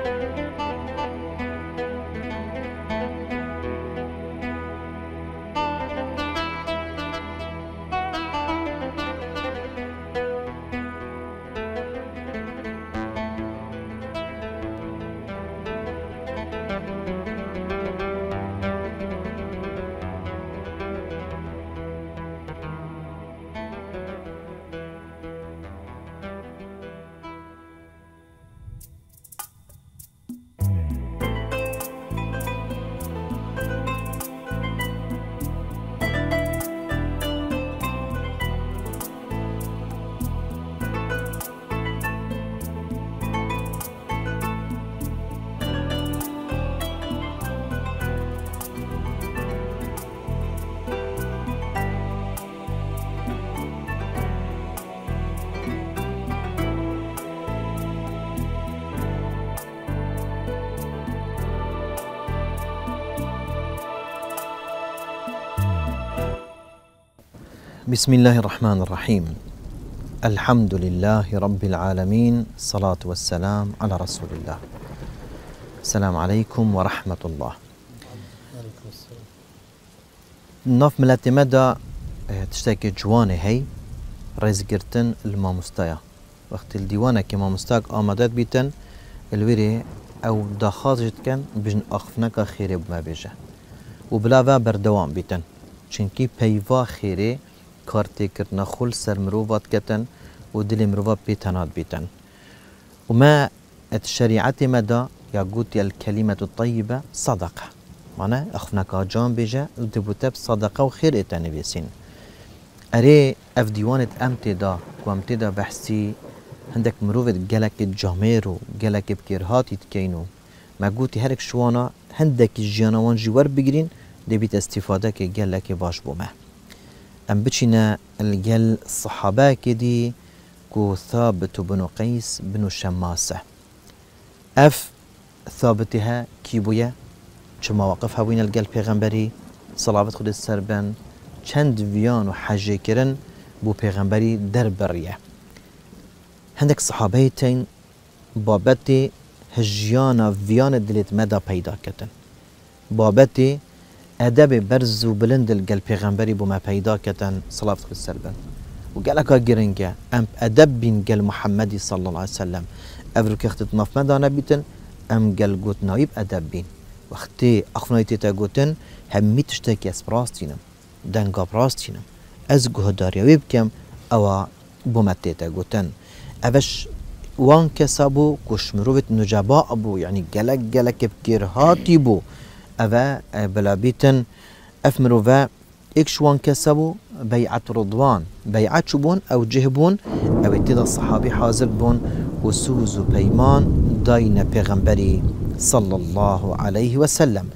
Thank you. بسم الله الرحمن الرحيم الحمد لله رب العالمين الصلاة والسلام على رسول الله السلام عليكم ورحمة الله نوف ملاتي مدى تشتاكي جواني هي رزقرتن مستايا وقت الديوانة كما مستاك آمادات بيتن الويري او دخاز جتكن بجن اخفنك خيري بما بيجه وبلاها بردوام بيتن چنكي بيوا خيري کارتی تێکردنە خول سر مرۆڤات کتن و دلی مرۆڤ پێتەنات بیتن و ما ات شریعت مدا یا گوتیل کەلیمە و طیبە سەدەقە مانە ئەخفنەکە جان و دەبوتە سەدەقە و خیر خێر بیسین اری اف دیوانت ئەم تێدا کوم تێدا بەحسی هەندێک مرۆڤێت گەلەکی جامێر و گەلەکی بکێرهاتی تکەین و مەگوتی هەرێک شوانە هەندێکی ژیانەوان ژیوەەر بگرین دەبیت ئەستیفادەکە گەلەکی باش بومه ام بچینە لەگەل سەحاباکێدی کو ثابت بن قيس بن شماسة اف ثابتها كيبويا چه مواقف هاوين الگل پیغمبری صلابت خود سر بن چند ویان و حجه کرن بو پیغمبری در بریه هندك صحابه تین بابت هجیان ویان دلیت مدا پیدا کتن بابت ئەدەبێ بەرز و بلندل گەل پێغەمبەری بۆ مە پەیدا کەتەن سڵاف أم بن وگەلەکە گرنگە ئەم ئەدەب بین گەل محەممەدی سەڵ الله سلم ئەرو کەختت مەفمەدانە بیتن ئەم گەل گوتناویب ئەدەب بین وەختی ئەخنای تێتە گوتن هەممی تشتێکی ئەس ڕاستینم دەنگا ڕاستینم ئەس گوهداریەوەی بکەم ئەوە بۆمە تێتە گوتن ئەبش وان کەسە بوو کوشمرۆێت نوجەبا ئەبوو یعنی گەلک گەلەکە بکێر هاتی أفا أه، بلا بيتن أفمرو فا إكشوان كسبو بيعة رضوان بيعة شبون أو جهبون أو اتدى الصحابي حاضر بون وسوز بيمان داينا بيغمبري صلى الله عليه وسلم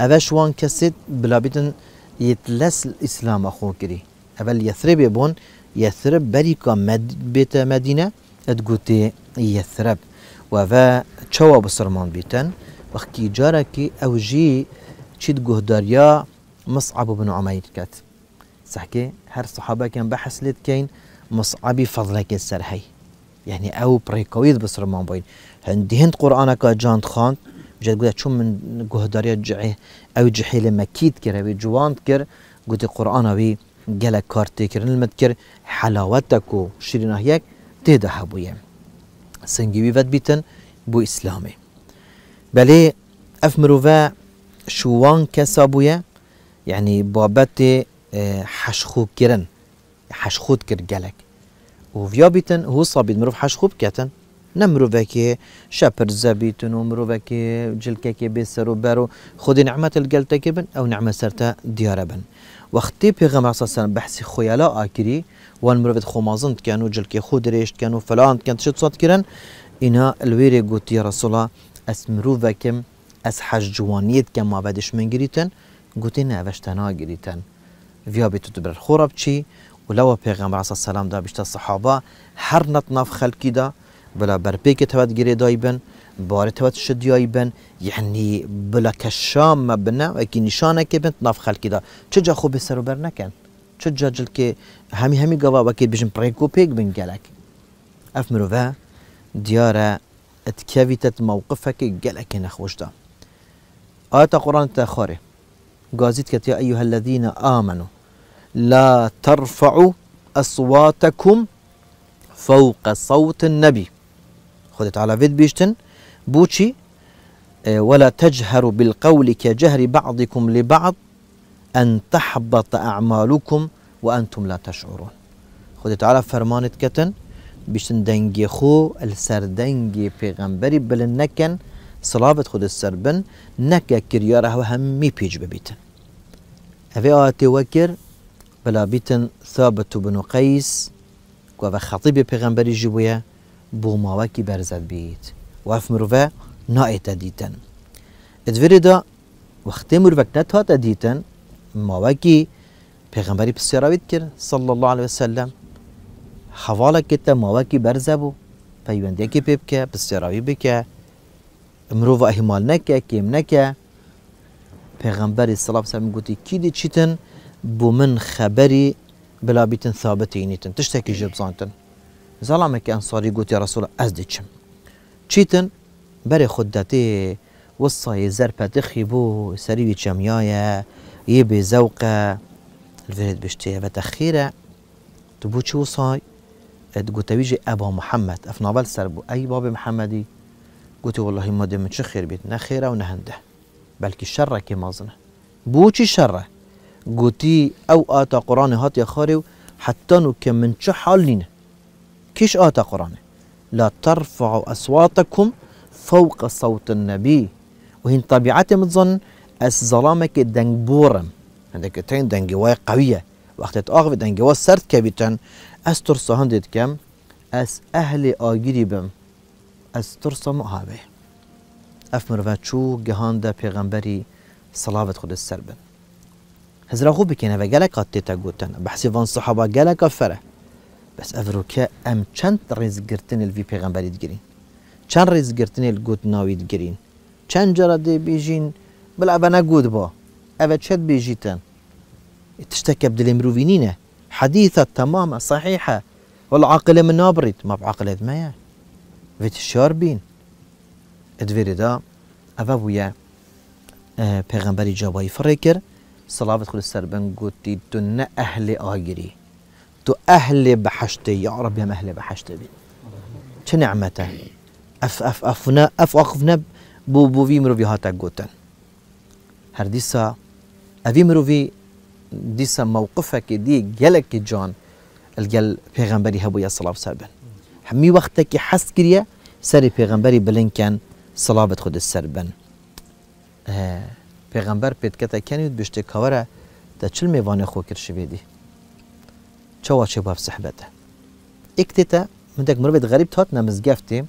أفا شوان كسد بلا بيتن يتلس الإسلام أخوكري كري أفا بون يثرب بريكا مد بيت مدينة أدقوتي يثرب وفا تشوا بسرمان بيتن او جارێکی ئەوژی چیت گوهداریا مصعب بن عمير كات سحكي هر صحابة كان بحث لتكين مصعبي فضلك السرحي يعني او بريكويد بصر ما بين هندي هند قرآنك جانت خان جد قلت شو من جهدارية جعي او جحي لما كيد كر بي جوانت كر قلت قرآن بي جلك كارتي كر نلمت كر حلاوتك وشيرينهيك تهدى حبوية سنجيبي فات بيتن بو إسلامي بلي اف مروفا شوان كسابويا يعني بوابتي آه، حشخو كرن حشخوت كر جالك وفيا هو صابيت مروف حشخو بكاتن نمرو بكي شابر زابيتن ومرو بكي جلكاكي بيسرو بارو خذي نعمة الجلتا كبن او نعمة سرتا ديارابن وختي بيغم عصا سنة بحسي خويا لا اكري وان مروف خمازنت كانو جلكي خودريشت كانو فلان كانت شتصات كرن انا الويري قوتي رسول الله ئەس مرۆڤەکەم ئەس حەشجوانیت کە مابەدش منگریتن گوتی نەوەشتەنا گریتن ویابی تو دبر خۆرە بچی و لەوە پێغەم ڕاستە سەسلامدا بیشتە سەحابا هر نەت ناف دا بلا بەرپێکی تەوەت گرێدای بن بارە تەوەت شدیایی بن یعنی بلا کەشاممە بنە ئەکی نیشانەکە بن ناف دا چجا خۆ بێ سەرۆبەر نەکەن چجا جلکێ هەمی هەمی گەواوەکەی بژم پڕێک و پێک بن گەلک اف مرۆڤە دیارە اتكافيتت موقفك قالك نخوشتا آيات قرآن تاخاري قازيت يا أيها الذين آمنوا لا ترفعوا أصواتكم فوق صوت النبي خذت على فيد بيشتن بوشي آه، ولا تجهروا بالقول كجهر بعضكم لبعض أن تحبط أعمالكم وأنتم لا تشعرون خذت تعالى فرمانت كتن بشن دەنگی خو السر دەنگی پێغەمبەری بل نەکەن صلابت خود السر بن نەکە کریارە هەوە هەممی پێچ ببیتن ئەێ ئاتی وەکرد بلا بیتن ثابت و بن و قەیس گوە خەتی بێ پێغەمبەری ژ بووە بۆ ماوەکی بەرزەت بیت واف مرۆڤە نائێتە دیتن ئەدوێدا وەختێ مرۆڤک نەتاتە دیتن ماوەکی پێغەمبەری پرسیراویت کرد الله عليه وسلم خەواڵێکت تە ماوەکی بەرزە بوو پەیوەندێکی پێ بکە پرسیێراوی بکە مرۆڤ ئەهیمال نەکە کێم نەکە پێغەمبەری سلااب سەم گوتی کیدی چیتن بو من بلا بیتن خەبەری بلابیتن ثابتینیتن تشتێکی ژە بزانتن زەڵامێکی ئەنساری گوتی از ئەس چم چیتن بەرێ خودەتی وصای سری زەرپەتخی بوو سەریوی چەمیایە یێ بێ زەوقە الفريد بشتية بتخيرة تبوشي وصای گوته ابا محمد اف ناول اي باب محمدي قلت والله ما دم چه خیر بيت نخيره ونهنده بلكي نه هنده بلکه شره که مازنه بو شره قلتي او آتا قرآن هات يا خاري حتى نو كم من چه حالينه كيش آتا قرآن لا ترفعوا أصواتكم فوق صوت النبي وهن طبيعتي متظن أس ظلامك دنجبورم بورم عندك تين دنج قوية وقت تأخذ دنج سرت كبيتن از ترسا هندید کم از اهل بم از ترسا معابه اف مروه چو گهان ده پیغمبری صلاوت خود سر بن هزرا خوب بکنه و گلک آتیتا گوتن بحثی وان صحابا گلک آفره بس افروکه ام چند ریز گرتن الوی پیغمبری دگرین چند ریز گرتن الگوت ناوی دگرین چند جرا دی بیجین بلا اوه نگود با اوه چد بیجیتن تشتکه بدل مرووینینه حديثة تماما صحيحة والعاقلة من نابرد ما بعقلة دمية فيت الشاربين ادفيردا أبابويا أه پیغمبری جوای فرکر صلابت خود سربن گوتی تو نه اهل آگری تو اهل بحشته يا رب يا اهل بحشته بي چه اف اف افنا اف اقفنا بو بو في مروفي هاتا قوتن هر ديسا افي مروفي دیسە مووقفەکە دی گەلێکی جوان ئەلگەل پێغمبەری هەبووە سلااو سابن في وەختێکی بلن كان صلاة پێغمبەری السربن سڵابت آه، خودت سەر كتا كان پێتکەتەکەنیت بشتێک کەوەرە دە چل میێوانێ خۆ کردشیێدی چاوا چێ باف سەحبەتە ئیکتێتە مندێک مربێت غەریب تات نەمزگەفتی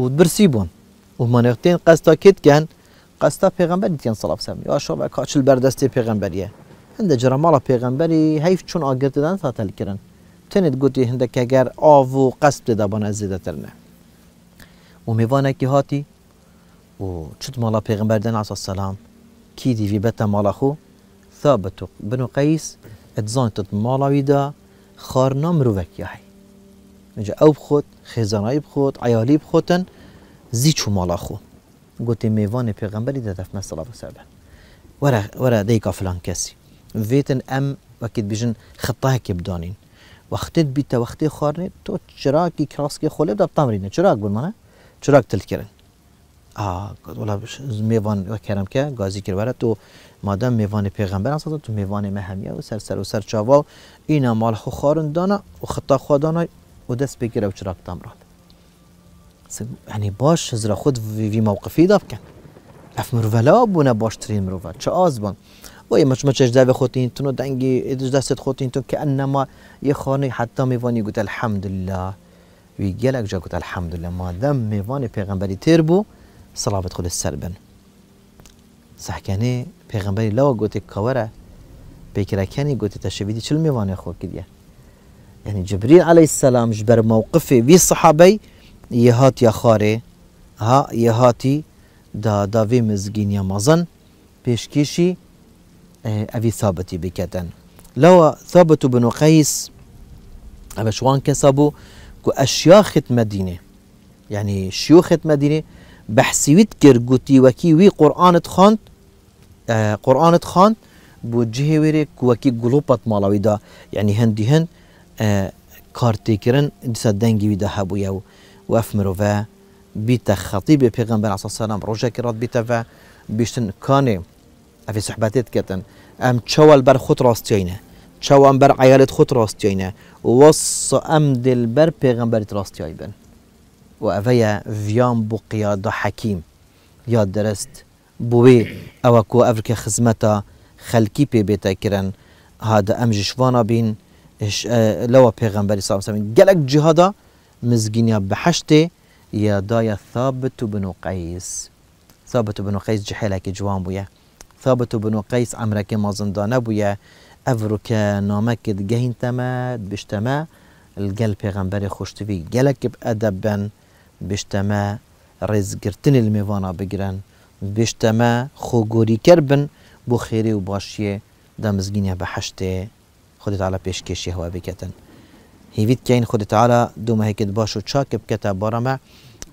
و برسی بوون قصتا قەستا کتگەن قەستا پێغمبەر دیتیان سڵاف سەمی واشۆ بە کاچل في پێغمبەریە هند جرا مالا پیغمبری هیف چون آگر دیدن تاتل کرن تنید گوتی هنده که اگر آو و قصب دیده بان ازیده ترنه و میوانه که هاتی و چود مالا پیغمبر دن عصا السلام کی دیوی بتا مالا خو ثابتو بنو قیس اتزان تت مالا ویدا خار خارنا مرووک یاهی اینجا او بخود خیزانای بخود عیالی بخودن زی چو مالا خو گوتی میوان پیغمبری دیده دفمه صلاة و سربن ورا ورا ديكا فلان کسی ویتن ام وەکت بژن خطاکی بدانین وەختت بیتە وەختی خواردنێت تۆ چراکی کراسکی خۆلێ دەتامرینە چراک بمانە چراک تلکردن میوان وەکەرم کە گازی کردوەرە تۆ مادەم میوانی پێغمبەران سە تو میوانی آه، مەهمیە و سەرسەر و سەر چاوا و ئینا ماڵخۆ خارن دانا و ختا خوادانای و دەست پێگرە و چراک تامرات هەنی باش هزرە خودت وی مووقفی دا بکەن ئەف مرڤەلا بوونە باشترین مرۆڤ چ ئاز و مش مش جذاب خوتين تنو خوتن تو خوتين انما كأنما يخاني حتى میوانی قلت الحمد لله گلک جا قلت الحمد لله ما دام ميفاني بيغمبري تربو صلاة خود سربن صح كاني پیغمبری لوا قلت کوره بيكرا كاني قلت تشویدی شل میوانی خو کدیه يعني جبريل عليه السلام جبر موقفي بي صحابي هات يا خاره ها يهاتي دا دافي مزجين يا مزن بيشكيشي آه، أبي ثابت بكتن لو ثابت بن قيس أبا شوان كو أشياخة مدينة يعني شيوخة مدينة ويتكر قوتي وكي وي قرآن تخاند آه قرآن تخاند بو جهه ويري وكي قلوبت مالاوي دا يعني هندي هن آه كارتي كرن دسا دنگي ويدا هابو يو وف فا بيتا خطيب بيغنبان عصا السلام رجا كرات بيتا فا بيشتن كاني ئەفی سەحباتێت کەتن ئەم چەوەل بر خۆت ڕاستیینە چاو ئەم بەر عیالت خۆت ڕاستیینە وەس ئەم دلبەر پێغمبەرت ڕاستیایی بن و ئەڤەیە ڤیان بۆ قیادا حەکیم یا دەرست بوێ ئەوە کۆ ئەفرکە خزمەتە خەلکی پێ بێتەکردن هادا ئەم ژشوانە بین لەوە پێغمبەری ساسەمین گەلک جهادا مزگینیا بەحشتێ یا دایە ثابت و بنوقعیس ثابت و بنوقعیس جحێلێکی جوان بووە ثابت بن قيس عمرك ما زندان ابويا که نامه جهين تما بشتما تمه بشتمه الگل پیغمبر خوشتوی گلک ادب بشتما بشتمه رز گرتن المیوانا بگیرن بشتمه خوگوری کر بن بو خیری و باشیه دمزگینه به حشت خود تعالی پیش كاين هوا على دوما هيك باشو خود تعالی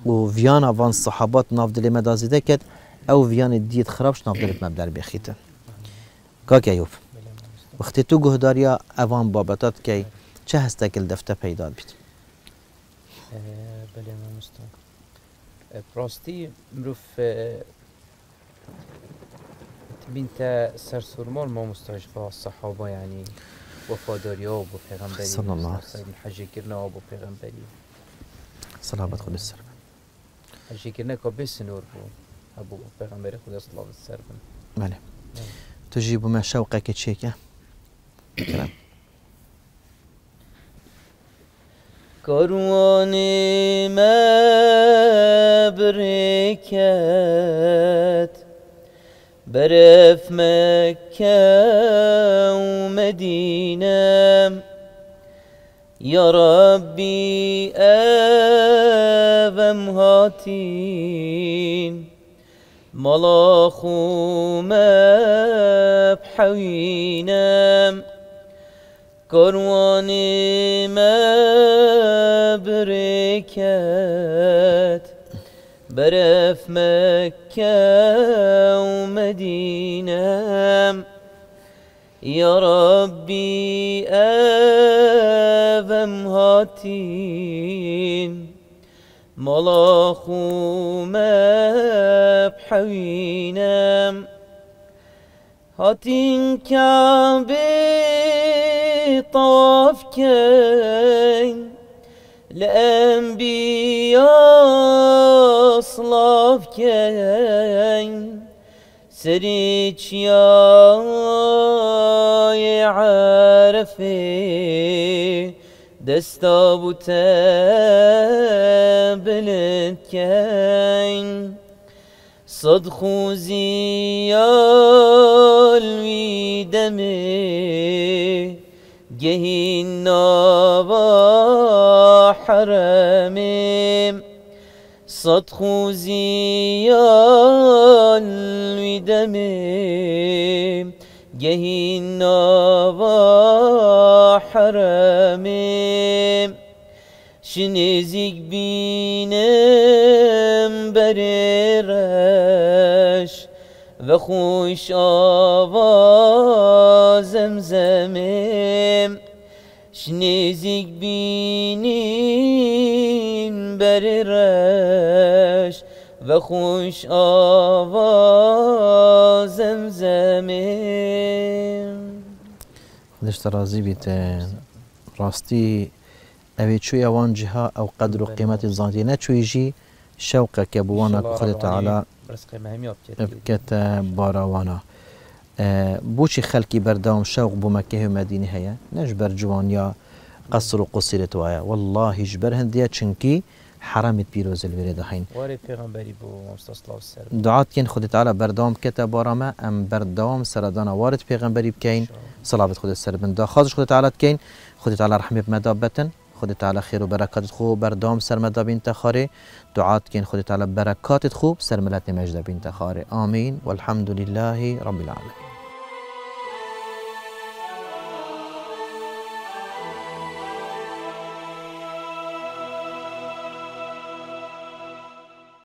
دو وفيانا فان صحابات ناف دلی مدازیده او ویان دیت خراب شنا دلت مبدر بخیتن کاک ایوب وقت تو گهداریا اوان بابتات تشهز چه هستکل دفته پیدا بید بله مستم براستی مروف تا سر سرمال ما فا الصحابة يعني وفاداري أبو پیغمبري صلى الله عليه وسلم حج كرنا أبو پیغمبري صلى الله عليه وسلم حج كرنا كبس نور بود هەبوو پێغمبەری خودی سڵاو سەر بن بەێ توژی بوومە شەوقەکە چێکە کەڕوانی مە بڕێکەت بەرەف مەکە و مەدینە يا ربي أبم هاتين بحوينام كروان ما بركات برف مكة ومدينة يا ربي أفهم هاتين ما حينا هاتين كعبي طواف كين لأنبياء صلاف كين سريج يا عارفي دستا بتبلتكين صد خوزی آل وی دمی جهی نوا حرامیم صد خوزی آل وی دمی جهی نوا حرامیم بینم بره و خوش آوازم زمزمم شنیزیک بینین بر رش و خوش آوازم زمیم خودش ترازی بیت راستی اوی چوی اوان جها او قدر و قیمت زانتی نچوی جی شوقه که بوانا که خود تعالی رزقی مهمی آب کتی کت بوشي بوچی خلکی برداوم شوق بو مکه و مدینه هیا نش بر جوانیا قصر و قصیر توایا والله اش بر هندیا چنکی حرامت پیروز الوری دهین واری پیغمبری بو مستصلاف سر دعات کن خودت علا برداوم کت باراما ام برداوم سردانا وارد پیغمبری بكين صلابت خودت سر بند خودت علا تکین خودت علا رحمه بمدابتن خود تعالی خیر و برکات خوب بر دام سرمدا بین تخاره دعات کن خود تعالی برکات خوب سر ملت مجد بین تخاره آمین والحمد لله رب العالمین